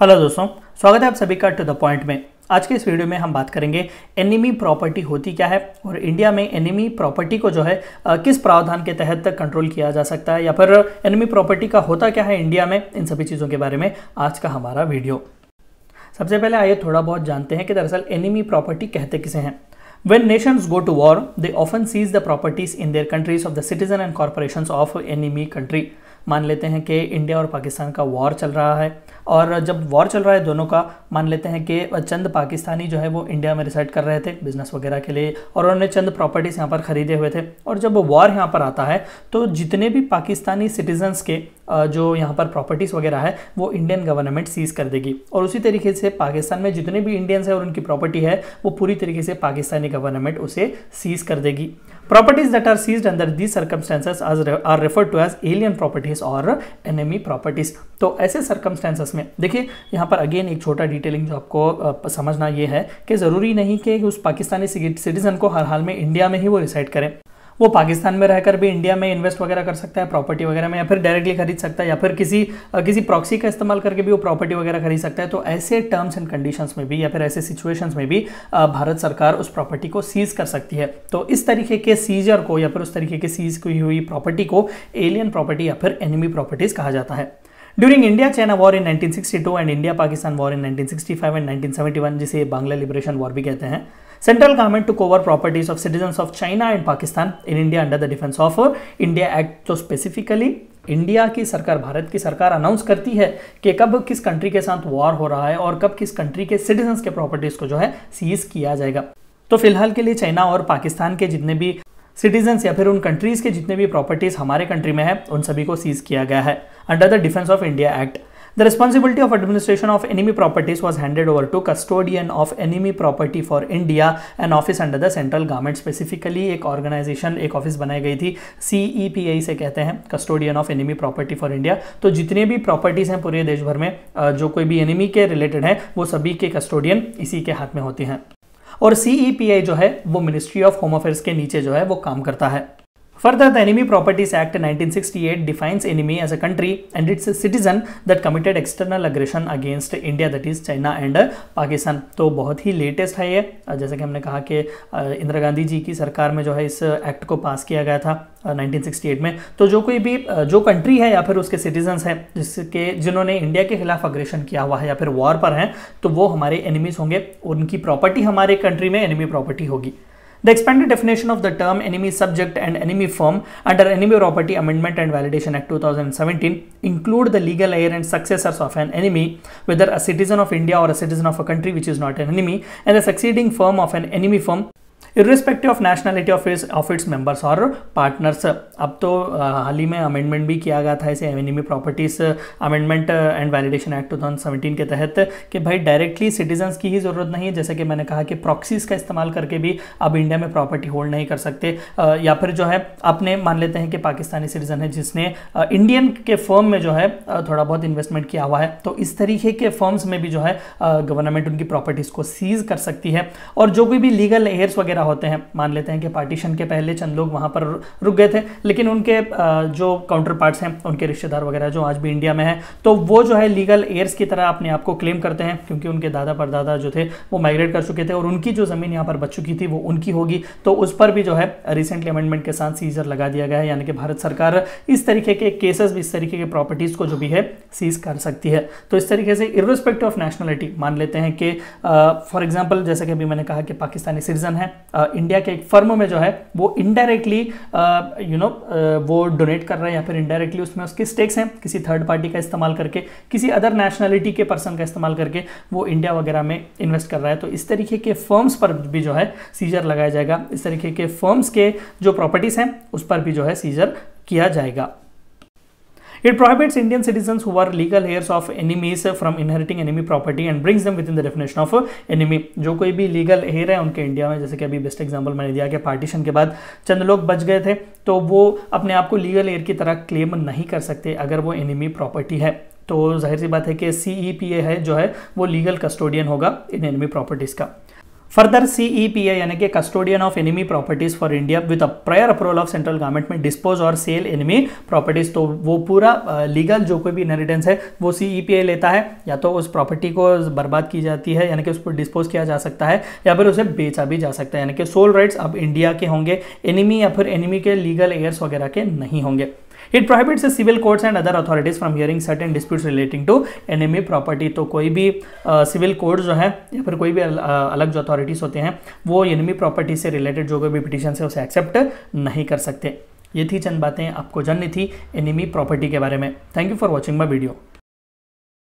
Hello दोस्तों स्वागत है आप सभी का टू द पॉइंट में आज के इस वीडियो में हम बात करेंगे एनिमी प्रॉपर्टी होती क्या है और इंडिया में एनिमी प्रॉपर्टी को जो है आ, किस प्रावधान के तहत कंट्रोल किया जा सकता है या फिर एनिमी प्रॉपर्टी का होता क्या है इंडिया में इन सभी चीज़ों के बारे में आज का हमारा वीडियो सबसे पहले आइए थोड़ा बहुत जानते हैं कि दरअसल एनिमी प्रॉपर्टी कहते किसे हैं When nations go to war, they often seize the properties in their countries of the citizen and corporations of enemy country. मान लेते हैं कि इंडिया और पाकिस्तान का वॉर चल रहा है और जब वॉर चल रहा है दोनों का मान लेते हैं कि चंद पाकिस्तानी जो है वो इंडिया में रिसाइड कर रहे थे बिजनेस वगैरह के लिए और उन्होंने चंद प्रॉपर्टीज़ यहाँ पर ख़रीदे हुए थे और जब वॉर यहाँ पर आता है तो जितने भी पाकिस्तानी सिटीजन्स के जो यहाँ पर प्रॉपर्टीज़ वगैरह है वो इंडियन गवर्नमेंट सीज़ कर देगी और उसी तरीके से पाकिस्तान में जितने भी इंडियंस हैं और उनकी प्रॉपर्टी है वो पूरी तरीके से पाकिस्तानी गवर्नमेंट उसे सीज़ कर देगी Properties that are seized under these circumstances as re are referred to as alien properties or enemy properties. तो ऐसे circumstances में देखिए यहाँ पर अगेन एक छोटा डिटेलिंग जो आपको समझना ये है कि ज़रूरी नहीं कि उस पाकिस्तानी सिटीजन को हर हाल में इंडिया में ही वो रिसाइड करें वो पाकिस्तान में रहकर भी इंडिया में इन्वेस्ट वगैरह कर सकता है प्रॉपर्टी वगैरह में या फिर डायरेक्टली खरीद सकता है या फिर किसी किसी प्रॉक्सी का इस्तेमाल करके भी वो प्रॉपर्टी वगैरह खरीद सकता है तो ऐसे टर्म्स एंड कंडीशंस में भी या फिर ऐसे सिचुएशंस में भी भारत सरकार उस प्रॉपर्टी को सीज कर सकती है तो इस तरीके के सीजर को या फिर उस तरीके की सीज की हुई प्रॉपर्टी को एलियन प्रॉपर्टी या फिर एनिमी प्रॉपर्टीज कहा जाता है during India China war in 1962 and India Pakistan war in 1965 and 1971 जिसे बांग्ला लिबरेशन वॉर भी कहते हैं Central government took over properties of citizens of China and Pakistan in India under the Defense of India Act. तो specifically India की सरकार भारत की सरकार announce करती है कि कब किस कंट्री के साथ वॉर हो रहा है और कब किस कंट्री के सिटीजन्स के प्रॉपर्टीज को जो है सीज किया जाएगा तो फिलहाल के लिए चाइना और पाकिस्तान के जितने भी सिटीजन्स या फिर उन कंट्रीज के जितने भी प्रॉपर्टीज हमारे कंट्री में है उन सभी को सीज किया गया है under the defence of India act The responsibility of administration of enemy properties was handed over to custodian of enemy property for India, an office under the central government. Specifically, एक organisation एक office बनाई गई थी सी से कहते हैं custodian of enemy property for India तो जितने भी प्रॉपर्टीज हैं पूरे देश भर में जो कोई भी एनिमी के रिलेटेड है वो सभी के कस्टोडियन इसी के हाथ में होती हैं और सी जो है वो मिनिस्ट्री ऑफ होम अफेयर्स के नीचे जो है वो काम करता है Further, the Enemy Properties Act 1968 defines enemy as a country and its citizen that committed external aggression against India that is China and uh, Pakistan. तो बहुत ही लेटेस्ट है ये uh, जैसे कि हमने कहा कि uh, इंदिरा गांधी जी की सरकार में जो है इस एक्ट को पास किया गया था 1968 में तो जो कोई भी जो कंट्री है या फिर उसके सिटीजन्स हैं जिसके जिन्होंने इंडिया के खिलाफ अग्रेशन किया हुआ है या फिर वॉर पर हैं तो वो हमारे एनिमीज होंगे उनकी प्रॉपर्टी हमारे कंट्री में एनिमी प्रॉपर्टी होगी The expanded definition of the term enemy subject and enemy firm under Enemy Property Amendment and Validation Act 2017 include the legal heir and successors of an enemy, whether a citizen of India or a citizen of a country which is not an enemy, and the succeeding firm of an enemy firm irrespective of nationality of of its members और partners अब तो हाल ही में amendment भी किया गया था इसे enemy properties amendment and validation act two thousand seventeen के तहत कि भाई डायरेक्टली सिटीजन्स की ही ज़रूरत नहीं है जैसे कि मैंने कहा कि प्रॉक्सीज का इस्तेमाल करके भी अब इंडिया में प्रॉपर्टी होल्ड नहीं कर सकते या फिर जो है अपने मान लेते हैं कि पाकिस्तानी सिटीजन है जिसने इंडियन के फर्म में जो है थोड़ा बहुत इन्वेस्टमेंट किया हुआ है तो इस तरीके के फर्म्स में भी जो है गवर्नमेंट उनकी प्रॉपर्टीज़ को सीज कर सकती है और जो कोई भी लीगल एयर्स वगैरह वगैरह होते हैं मान लेते हैं कि पार्टीशन के पहले चंद लोग वहाँ पर रुक गए थे लेकिन उनके जो काउंटर पार्ट्स हैं उनके रिश्तेदार वगैरह जो आज भी इंडिया में हैं तो वो जो है लीगल एयर्स की तरह अपने आप को क्लेम करते हैं क्योंकि उनके दादा परदादा जो थे वो माइग्रेट कर चुके थे और उनकी जो ज़मीन यहाँ पर बच चुकी थी वो उनकी होगी तो उस पर भी जो है रिसेंटली अमेंडमेंट के साथ सीजर लगा दिया गया है यानी कि भारत सरकार इस तरीके के केसेस भी इस तरीके के प्रॉपर्टीज़ को जो भी है सीज कर सकती है तो इस तरीके से इरिस्पेक्टिव ऑफ नेशनलिटी मान लेते हैं कि फॉर एग्जाम्पल जैसे कि अभी मैंने कहा कि पाकिस्तानी सिटीजन है इंडिया के एक फर्म में जो है वो इनडायरेक्टली यू नो वो डोनेट कर रहा है या फिर इनडायरेक्टली उसमें उसके स्टेक्स हैं किसी थर्ड पार्टी का इस्तेमाल करके किसी अदर नेशनैलिटी के पर्सन का इस्तेमाल करके वो इंडिया वगैरह में इन्वेस्ट कर रहा है तो इस तरीके के फर्म्स पर भी जो है सीजर लगाया जाएगा इस तरीके के फर्म्स के जो प्रॉपर्टीज़ हैं उस पर भी जो है सीजर किया जाएगा It prohibits Indian citizens who are legal heirs of enemies from inheriting enemy property and brings them within the definition of enemy. जो कोई भी लीगल हेयर है उनके इंडिया में जैसे कि अभी बेस्ट एग्जांपल मैंने दिया कि पार्टीशन के बाद चंद लोग बच गए थे तो वो अपने आप को लीगल हेयर की तरह क्लेम नहीं कर सकते अगर वो एनिमी प्रॉपर्टी है तो जाहिर सी बात है कि सी e है जो है वो लीगल कस्टोडियन होगा इन एनिमी प्रॉपर्टीज़ का further C E P CEPI यानी कि custodian of enemy properties for India with a prior approval of central government में डिस्पोज और सेल एनिमी प्रॉपर्टीज तो वो पूरा लीगल जो कोई भी इनहेरिटेंस है वो सी ई पी सीईपीआई लेता है या तो उस प्रॉपर्टी को बर्बाद की जाती है यानी कि उसको डिस्पोज किया जा सकता है या फिर उसे बेचा भी जा सकता है यानी कि सोल राइट्स अब इंडिया के होंगे एनिमी या फिर एनिमी के लीगल एयर्स वगैरह के नहीं होंगे it prohibits civil courts and other authorities from hearing certain disputes relating to enemy property तो कोई भी सिविल कोर्ट जो है या फिर कोई भी अल, अलग जो अथॉरिटीज़ होते हैं वो एनिमी प्रॉपर्टी से रिलेटेड जो भी पिटिशन है उसे एक्सेप्ट नहीं कर सकते ये थी चंद बातें आपको जाननी थी एनिमी प्रॉपर्टी के बारे में thank you for watching my video